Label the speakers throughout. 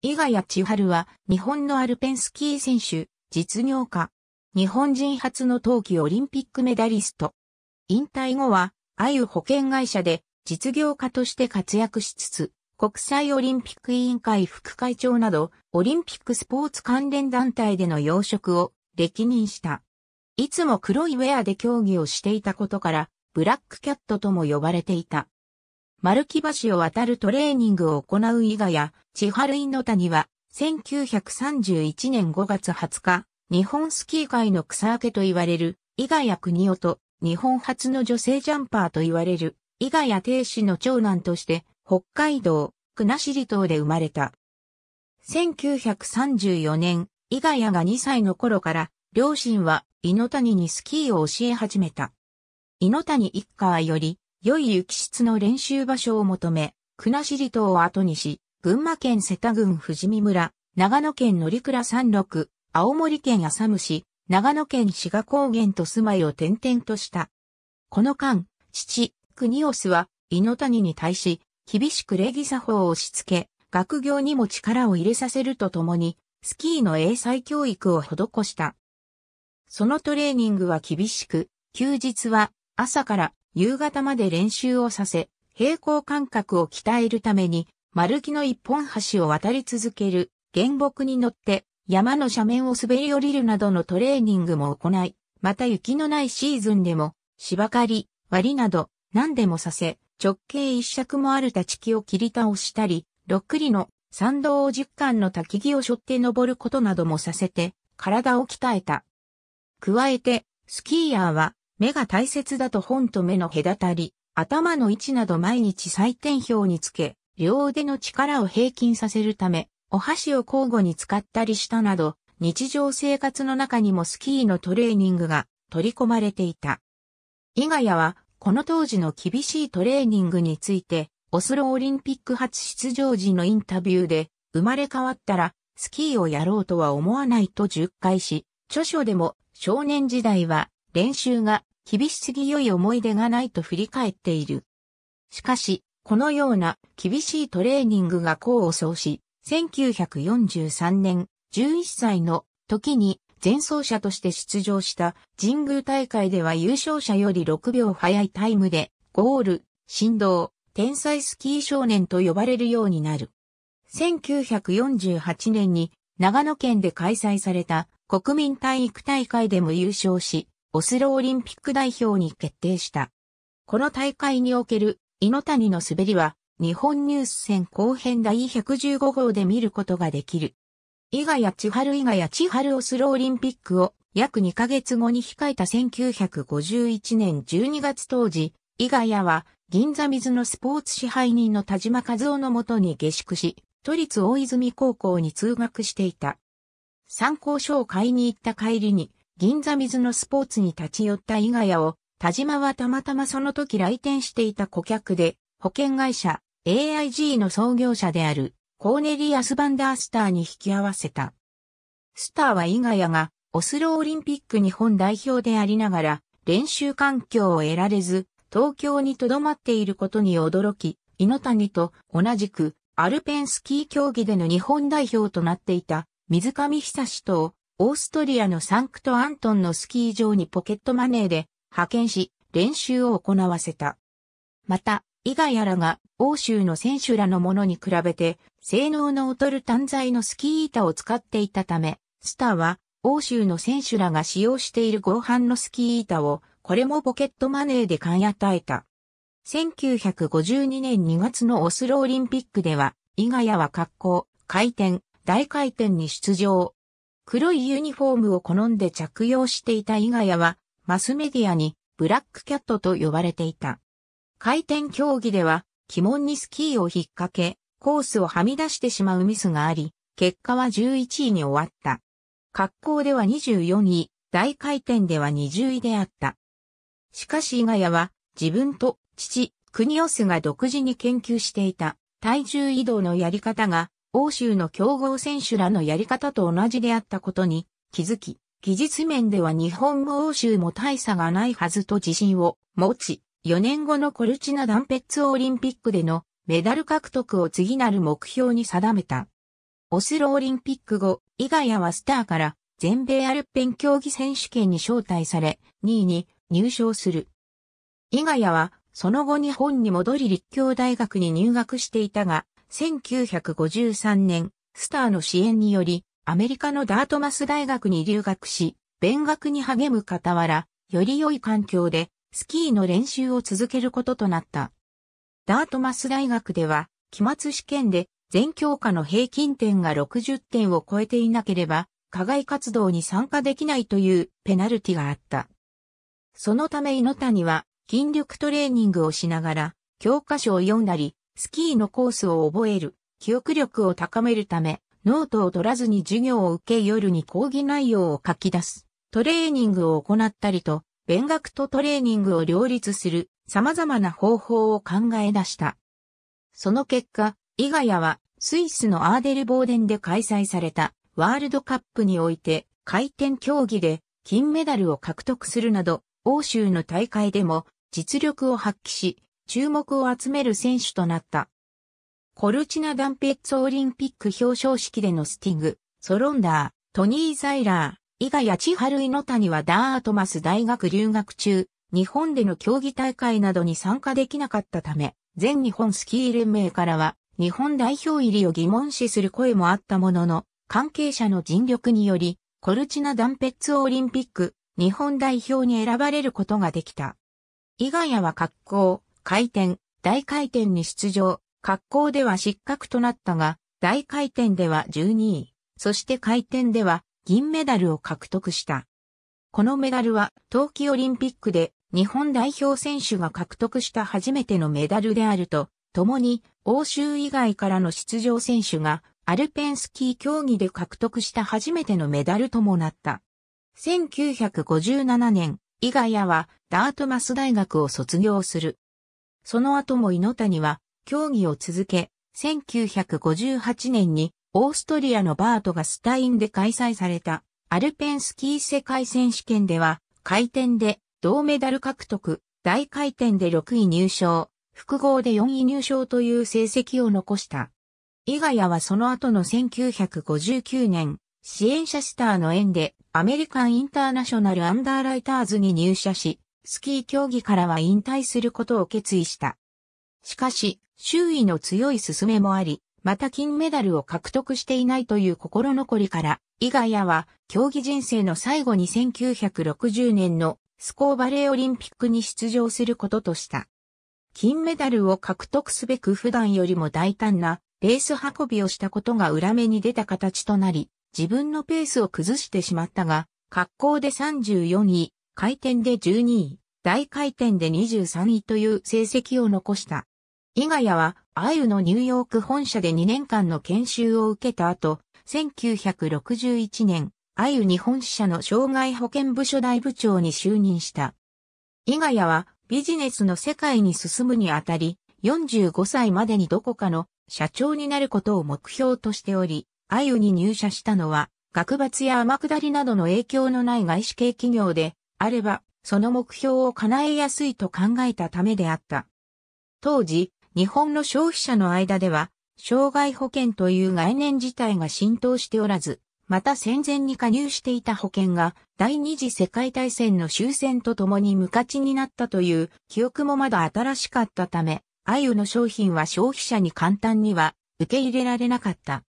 Speaker 1: 伊賀谷千春は日本のアルペンスキー選手、実業家。日本人初の冬季オリンピックメダリスト。引退後は、あゆ保険会社で実業家として活躍しつつ、国際オリンピック委員会副会長など、オリンピックスポーツ関連団体での要職を歴任した。いつも黒いウェアで競技をしていたことから、ブラックキャットとも呼ばれていた。丸木橋を渡るトレーニングを行う伊賀や千春井の谷は、1931年5月20日、日本スキー界の草明けと言われる、伊賀谷国夫と、日本初の女性ジャンパーと言われる、伊賀谷亭氏の長男として、北海道、国後島で生まれた。1934年、伊賀谷が2歳の頃から、両親は、の谷にスキーを教え始めた。猪谷一家はより、良い雪質の練習場所を求め、国後島を後にし、群馬県瀬田郡富士見村、長野県乗倉山麓、青森県浅虫長野県志賀高原と住まいを転々とした。この間、父、国オは、猪谷に対し、厳しく礼儀作法を押し付け、学業にも力を入れさせるとともに、スキーの英才教育を施した。そのトレーニングは厳しく、休日は朝から夕方まで練習をさせ、平行感覚を鍛えるために、丸木の一本橋を渡り続ける、原木に乗って、山の斜面を滑り降りるなどのトレーニングも行い、また雪のないシーズンでも、芝刈り、割りなど、何でもさせ、直径一尺もある立ち木を切り倒したり、ろっくりの参道を10巻の滝木を背負って登ることなどもさせて、体を鍛えた。加えて、スキーヤーは目が大切だと本と目の隔たり、頭の位置など毎日採点表につけ、両腕の力を平均させるため、お箸を交互に使ったりしたなど、日常生活の中にもスキーのトレーニングが取り込まれていた。伊賀谷は、この当時の厳しいトレーニングについて、オスロオリンピック初出場時のインタビューで、生まれ変わったら、スキーをやろうとは思わないと10回し、著書でも、少年時代は、練習が厳しすぎ良い思い出がないと振り返っている。しかし、このような厳しいトレーニングが功を奏し、1943年11歳の時に前走者として出場した神宮大会では優勝者より6秒早いタイムでゴール、振動、天才スキー少年と呼ばれるようになる。1948年に長野県で開催された国民体育大会でも優勝し、オスロオリンピック代表に決定した。この大会における猪谷の滑りは、日本ニュース戦後編第115号で見ることができる。伊賀谷千春伊賀谷千春オスロオリンピックを約2ヶ月後に控えた1951年12月当時、伊賀谷は銀座水のスポーツ支配人の田島和夫のもとに下宿し、都立大泉高校に通学していた。参考書を買いに行った帰りに、銀座水のスポーツに立ち寄った伊賀屋を、田島はたまたまその時来店していた顧客で、保険会社 AIG の創業者であるコーネリアス・バンダースターに引き合わせた。スターは伊賀屋がオスロオリンピック日本代表でありながら練習環境を得られず、東京に留まっていることに驚き、猪谷と同じくアルペンスキー競技での日本代表となっていた水上久志とオーストリアのサンクトアントンのスキー場にポケットマネーで派遣し、練習を行わせた。また、イガヤらが欧州の選手らのものに比べて、性能の劣る単材のスキー板を使っていたため、スターは欧州の選手らが使用している合板のスキー板を、これもポケットマネーで買い与えた。1952年2月のオスロオリンピックでは、イガヤは格好、回転、大回転に出場。黒いユニフォームを好んで着用していた伊賀谷は、マスメディアにブラックキャットと呼ばれていた。回転競技では、鬼門にスキーを引っ掛け、コースをはみ出してしまうミスがあり、結果は11位に終わった。格好では24位、大回転では20位であった。しかし伊賀谷は、自分と父、国オスが独自に研究していた体重移動のやり方が欧州の強豪選手らのやり方と同じであったことに気づき、技術面では日本も欧州も大差がないはずと自信を持ち、4年後のコルチナダンペッツオリンピックでのメダル獲得を次なる目標に定めた。オスロオリンピック後、イガヤはスターから全米アルペン競技選手権に招待され、2位に入賞する。イガヤはその後日本に戻り立教大学に入学していたが、1953年、スターの支援により、アメリカのダートマス大学に留学し、勉学に励む傍ら、より良い環境で、スキーの練習を続けることとなった。ダートマス大学では、期末試験で、全教科の平均点が60点を超えていなければ、課外活動に参加できないというペナルティがあった。そのため猪谷は、筋力トレーニングをしながら、教科書を読んだり、スキーのコースを覚える、記憶力を高めるため、ノートを取らずに授業を受け夜に講義内容を書き出す、トレーニングを行ったりと、勉学とトレーニングを両立する様々な方法を考え出した。その結果、イガヤはスイスのアーデルボーデンで開催されたワールドカップにおいて回転競技で金メダルを獲得するなど、欧州の大会でも実力を発揮し、注目を集める選手となった。コルチナダンペッツオリンピック表彰式でのスティング、ソロンダー、トニー・ザイラー、伊賀千春井の谷はダーアトマス大学留学中、日本での競技大会などに参加できなかったため、全日本スキー連盟からは、日本代表入りを疑問視する声もあったものの、関係者の尽力により、コルチナダンペッツオリンピック、日本代表に選ばれることができた。伊賀谷は格好、回転、大回転に出場、格好では失格となったが、大回転では12位、そして回転では銀メダルを獲得した。このメダルは冬季オリンピックで日本代表選手が獲得した初めてのメダルであると、共に欧州以外からの出場選手がアルペンスキー競技で獲得した初めてのメダルともなった。1957年、伊賀谷はダートマス大学を卒業する。その後も猪谷は競技を続け、1958年にオーストリアのバートがスタインで開催されたアルペンスキー世界選手権では回転で銅メダル獲得、大回転で6位入賞、複合で4位入賞という成績を残した。伊賀谷はその後の1959年、支援者スターの縁でアメリカンインターナショナルアンダーライターズに入社し、スキー競技からは引退することを決意した。しかし、周囲の強い勧めもあり、また金メダルを獲得していないという心残りから、伊賀ヤは競技人生の最後に1960年のスコーバレーオリンピックに出場することとした。金メダルを獲得すべく普段よりも大胆なレース運びをしたことが裏目に出た形となり、自分のペースを崩してしまったが、格好で34位、回転で12位、大回転で23位という成績を残した。伊賀谷は、アゆのニューヨーク本社で2年間の研修を受けた後、1961年、アゆ日本支社の障害保険部署大部長に就任した。伊賀谷は、ビジネスの世界に進むにあたり、45歳までにどこかの社長になることを目標としており、アゆに入社したのは、学罰や天下りなどの影響のない外資系企業で、あれば、その目標を叶えやすいと考えたためであった。当時、日本の消費者の間では、障害保険という概念自体が浸透しておらず、また戦前に加入していた保険が第二次世界大戦の終戦とともに無価値になったという記憶もまだ新しかったため、あゆの商品は消費者に簡単には受け入れられなかった。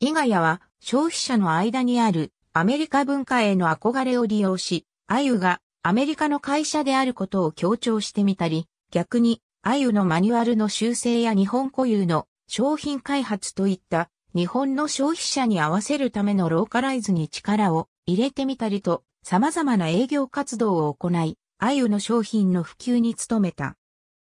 Speaker 1: 伊賀屋は消費者の間にあるアメリカ文化への憧れを利用し、アユがアメリカの会社であることを強調してみたり、逆にアユのマニュアルの修正や日本固有の商品開発といった日本の消費者に合わせるためのローカライズに力を入れてみたりと様々な営業活動を行い、アユの商品の普及に努めた。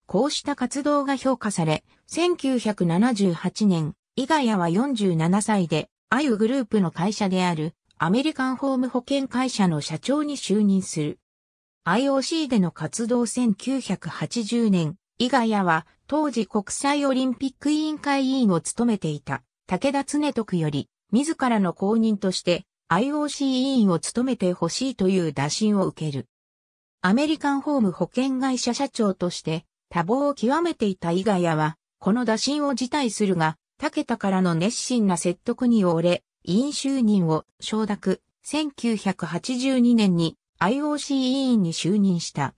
Speaker 1: こうした活動が評価され、1978年、伊賀谷は47歳で、アユグループの会社である、アメリカンホーム保険会社の社長に就任する。IOC での活動1980年、伊賀谷は当時国際オリンピック委員会委員を務めていた武田常徳より自らの公認として IOC 委員を務めてほしいという打診を受ける。アメリカンホーム保険会社社長として多忙を極めていた伊賀谷はこの打診を辞退するが、武田からの熱心な説得に折れ、員就任を承諾、1982年に IOC 委員に就任した。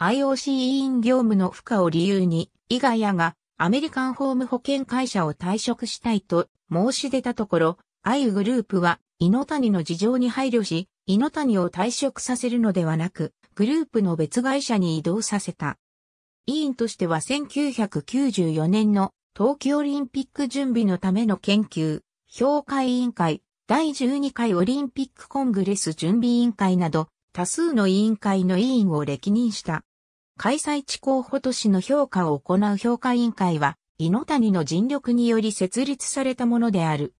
Speaker 1: IOC 委員業務の負荷を理由に、伊賀ヤがアメリカンホーム保険会社を退職したいと申し出たところ、アイグループは、猪谷の事情に配慮し、猪谷を退職させるのではなく、グループの別会社に移動させた。委員としては1994年の冬季オリンピック準備のための研究、評価委員会、第12回オリンピックコングレス準備委員会など、多数の委員会の委員を歴任した。開催地候補都市の評価を行う評価委員会は、猪谷の尽力により設立されたものである。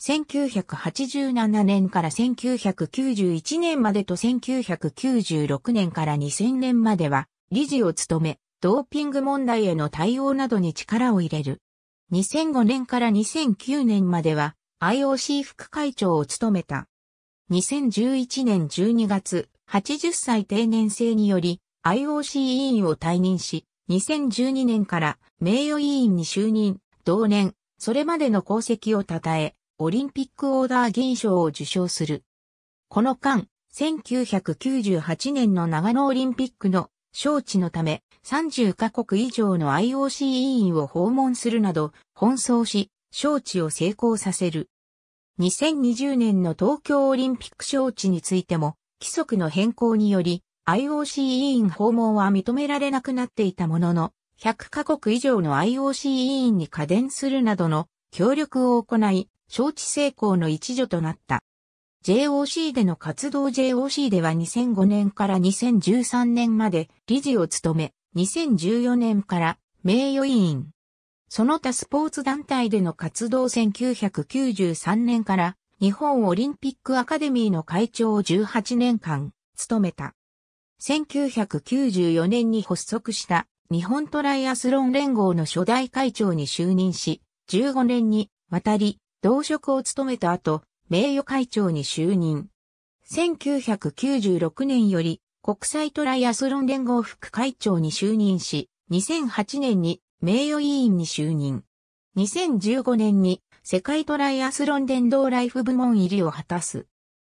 Speaker 1: 1987年から1991年までと1996年から2000年までは理事を務め、ドーピング問題への対応などに力を入れる2005年から2009年までは IOC 副会長を務めた。2011年12月、80歳定年制により IOC 委員を退任し、2012年から名誉委員に就任、同年、それまでの功績を称え、オリンピックオーダー銀賞を受賞する。この間、1998年の長野オリンピックの招致のため、30カ国以上の IOC 委員を訪問するなど、奔走し、招致を成功させる。2020年の東京オリンピック招致についても、規則の変更により、IOC 委員訪問は認められなくなっていたものの、100カ国以上の IOC 委員に加電するなどの協力を行い、招致成功の一助となった。JOC での活動 JOC では2005年から2013年まで理事を務め、2014年から名誉委員。その他スポーツ団体での活動1993年から日本オリンピックアカデミーの会長を18年間務めた。1994年に発足した日本トライアスロン連合の初代会長に就任し、15年に渡り同職を務めた後、名誉会長に就任。1996年より国際トライアスロン連合副会長に就任し、2008年に名誉委員に就任。2015年に世界トライアスロン電動ライフ部門入りを果たす。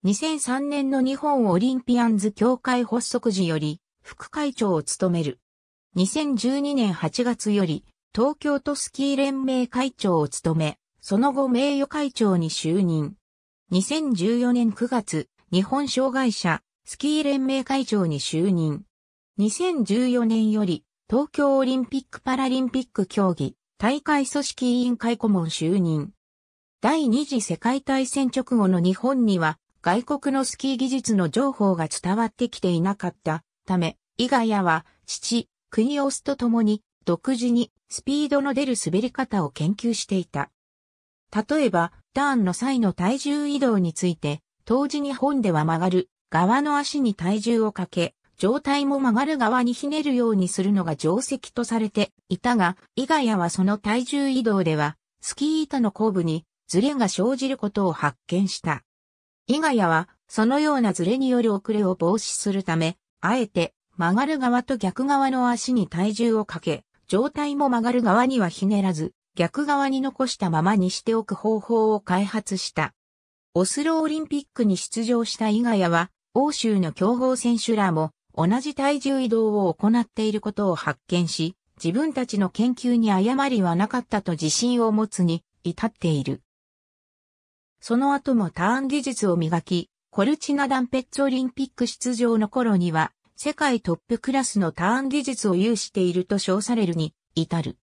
Speaker 1: 2003年の日本オリンピアンズ協会発足時より副会長を務める。2012年8月より東京都スキー連盟会長を務め、その後名誉会長に就任。2014年9月、日本障害者スキー連盟会長に就任。2014年より東京オリンピック・パラリンピック競技大会組織委員会顧問就任。第二次世界大戦直後の日本には外国のスキー技術の情報が伝わってきていなかったため、伊賀谷は父、国オすと共に独自にスピードの出る滑り方を研究していた。例えば、ターンの際の体重移動について、当時日本では曲がる側の足に体重をかけ、状態も曲がる側にひねるようにするのが定石とされていたが、伊賀谷はその体重移動では、スキー板の後部にズレが生じることを発見した。伊賀谷は、そのようなズレによる遅れを防止するため、あえて曲がる側と逆側の足に体重をかけ、状態も曲がる側にはひねらず、逆側に残したままにしておく方法を開発した。オスロオリンピックに出場した伊賀谷は、欧州の競合選手らも同じ体重移動を行っていることを発見し、自分たちの研究に誤りはなかったと自信を持つに至っている。その後もターン技術を磨き、コルチナダンペッツオリンピック出場の頃には、世界トップクラスのターン技術を有していると称されるに至る。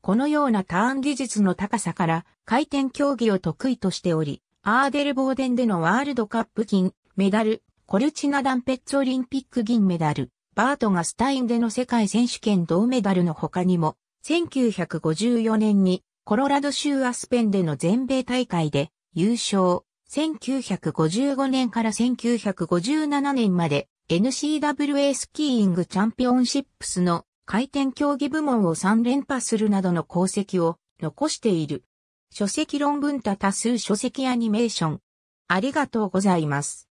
Speaker 1: このようなターン技術の高さから回転競技を得意としており、アーデルボーデンでのワールドカップ金メダル、コルチナダンペッツオリンピック銀メダル、バートガスタインでの世界選手権銅メダルの他にも、1954年にコロラド州アスペンでの全米大会で優勝、1955年から1957年まで NCWA スキーイングチャンピオンシップスの回転競技部門を3連覇するなどの功績を残している。書籍論文多多数書籍アニメーション。ありがとうございます。